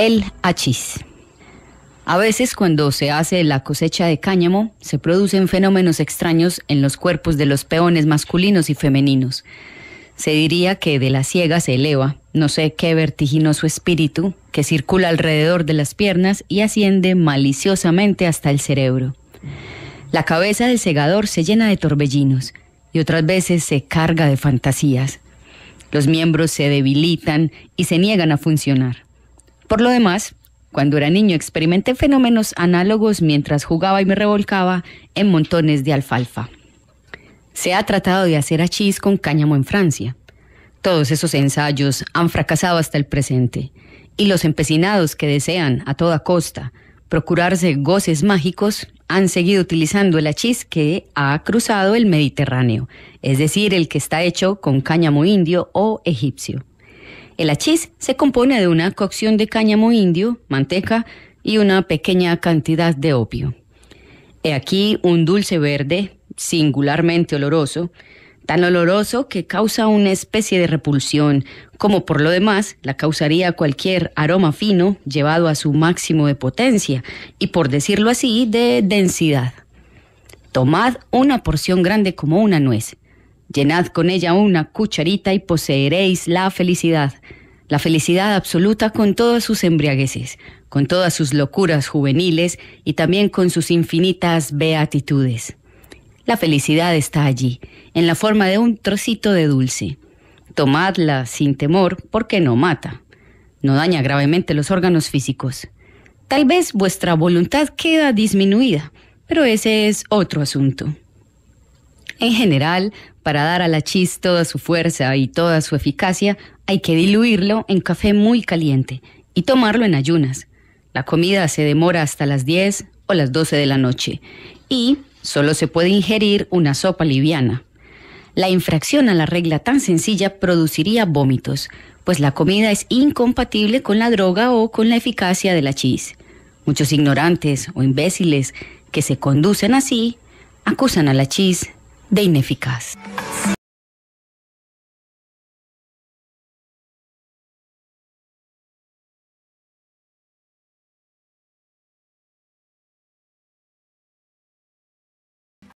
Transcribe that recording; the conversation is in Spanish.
El A veces cuando se hace la cosecha de cáñamo, se producen fenómenos extraños en los cuerpos de los peones masculinos y femeninos. Se diría que de la ciega se eleva, no sé qué vertiginoso espíritu, que circula alrededor de las piernas y asciende maliciosamente hasta el cerebro. La cabeza del segador se llena de torbellinos y otras veces se carga de fantasías. Los miembros se debilitan y se niegan a funcionar. Por lo demás, cuando era niño experimenté fenómenos análogos mientras jugaba y me revolcaba en montones de alfalfa. Se ha tratado de hacer hachís con cáñamo en Francia. Todos esos ensayos han fracasado hasta el presente, y los empecinados que desean, a toda costa, procurarse goces mágicos han seguido utilizando el hachís que ha cruzado el Mediterráneo, es decir, el que está hecho con cáñamo indio o egipcio. El achís se compone de una cocción de cáñamo indio, manteca y una pequeña cantidad de opio. He aquí un dulce verde, singularmente oloroso, tan oloroso que causa una especie de repulsión, como por lo demás la causaría cualquier aroma fino llevado a su máximo de potencia y, por decirlo así, de densidad. Tomad una porción grande como una nuez Llenad con ella una cucharita y poseeréis la felicidad, la felicidad absoluta con todas sus embriagueces, con todas sus locuras juveniles y también con sus infinitas beatitudes. La felicidad está allí, en la forma de un trocito de dulce. Tomadla sin temor porque no mata, no daña gravemente los órganos físicos. Tal vez vuestra voluntad queda disminuida, pero ese es otro asunto en general, para dar a la chis toda su fuerza y toda su eficacia, hay que diluirlo en café muy caliente y tomarlo en ayunas. La comida se demora hasta las 10 o las 12 de la noche y solo se puede ingerir una sopa liviana. La infracción a la regla tan sencilla produciría vómitos, pues la comida es incompatible con la droga o con la eficacia de la chis. Muchos ignorantes o imbéciles que se conducen así acusan a la chis de ineficaz.